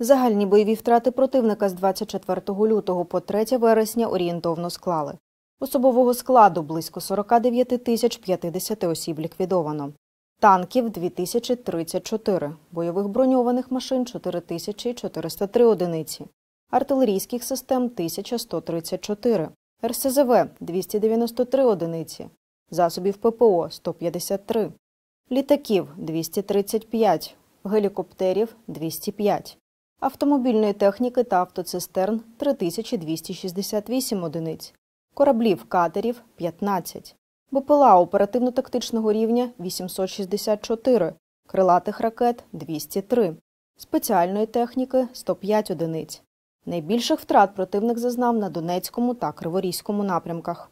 Загальні бойові втрати противника з 24 лютого по 3 вересня орієнтовно склали. Особового складу близько 49 тисяч 50 осіб ліквідовано, танків 2034, бойових броньованих машин 4403 одиниці, артилерійських систем 1134, РСЗВ 293 одиниці, засобів ППО 153, літаків 235, гелікоптерів 205 автомобільної техніки та автоцистерн 3268 одиниць, кораблів катерів 15, БПЛА оперативно-тактичного рівня 864, крилатих ракет 203, спеціальної техніки 105 одиниць. Найбільших втрат противник зазнав на Донецькому та Криворізькому напрямках.